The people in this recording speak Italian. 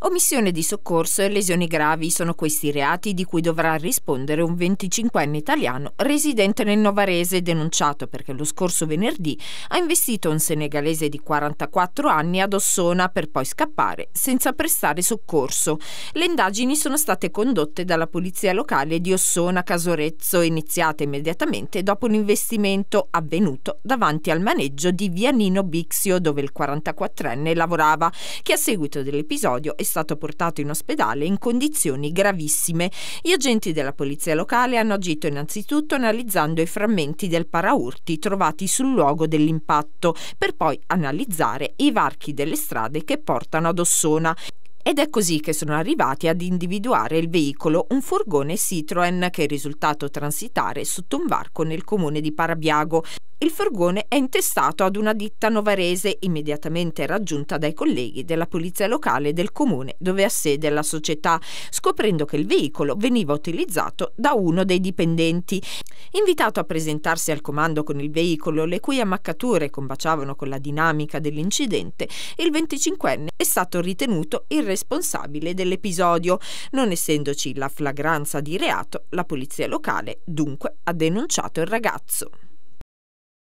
Omissione di soccorso e lesioni gravi sono questi reati di cui dovrà rispondere un 25enne italiano residente nel Novarese denunciato perché lo scorso venerdì ha investito un senegalese di 44 anni ad Ossona per poi scappare senza prestare soccorso. Le indagini sono state condotte dalla polizia locale di Ossona Casorezzo iniziate immediatamente dopo l'investimento avvenuto davanti al maneggio di Via Nino Bixio dove il 44enne lavorava che a seguito dell'episodio è stato portato in ospedale in condizioni gravissime. Gli agenti della polizia locale hanno agito innanzitutto analizzando i frammenti del paraurti trovati sul luogo dell'impatto, per poi analizzare i varchi delle strade che portano ad Ossona ed è così che sono arrivati ad individuare il veicolo, un furgone Citroën che è risultato transitare sotto un varco nel comune di Parabiago il furgone è intestato ad una ditta novarese immediatamente raggiunta dai colleghi della polizia locale del comune dove ha sede la società, scoprendo che il veicolo veniva utilizzato da uno dei dipendenti. Invitato a presentarsi al comando con il veicolo, le cui ammaccature combaciavano con la dinamica dell'incidente, il 25enne è stato ritenuto il responsabile dell'episodio. Non essendoci la flagranza di reato, la polizia locale dunque ha denunciato il ragazzo.